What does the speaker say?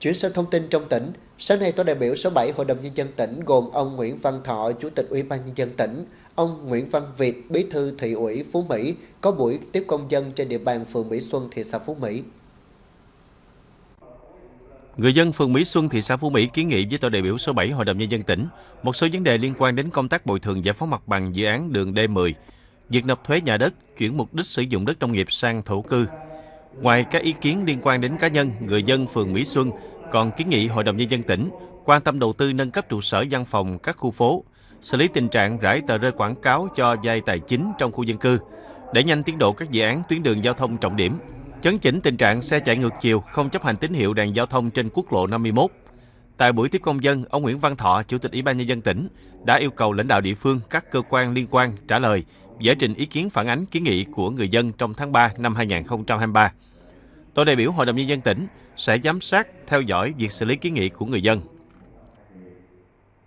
Chuyển sang thông tin trong tỉnh, sáng nay tổ đại biểu số 7 Hội đồng Nhân dân tỉnh gồm ông Nguyễn Văn Thọ, Chủ tịch Ủy ban Nhân dân tỉnh, ông Nguyễn Văn Việt, Bí thư Thị ủy Phú Mỹ có buổi tiếp công dân trên địa bàn phường Mỹ Xuân, thị xã Phú Mỹ. Người dân phường Mỹ Xuân, thị xã Phú Mỹ kiến nghị với tổ đại biểu số 7 Hội đồng Nhân dân tỉnh một số vấn đề liên quan đến công tác bồi thường giải phóng mặt bằng dự án đường D10, việc nộp thuế nhà đất, chuyển mục đích sử dụng đất nông nghiệp sang thổ cư, Ngoài các ý kiến liên quan đến cá nhân, người dân phường Mỹ Xuân còn kiến nghị Hội đồng Nhân dân tỉnh quan tâm đầu tư nâng cấp trụ sở văn phòng các khu phố, xử lý tình trạng rải tờ rơi quảng cáo cho vay tài chính trong khu dân cư, để nhanh tiến độ các dự án tuyến đường giao thông trọng điểm, chấn chỉnh tình trạng xe chạy ngược chiều không chấp hành tín hiệu đèn giao thông trên quốc lộ 51. Tại buổi tiếp công dân, ông Nguyễn Văn Thọ, Chủ tịch Ủy ban Nhân dân tỉnh, đã yêu cầu lãnh đạo địa phương các cơ quan liên quan trả lời giải trình ý kiến phản ánh kiến nghị của người dân trong tháng 3 năm 2023. Tôi đại biểu Hội đồng Nhân dân tỉnh sẽ giám sát theo dõi việc xử lý kiến nghị của người dân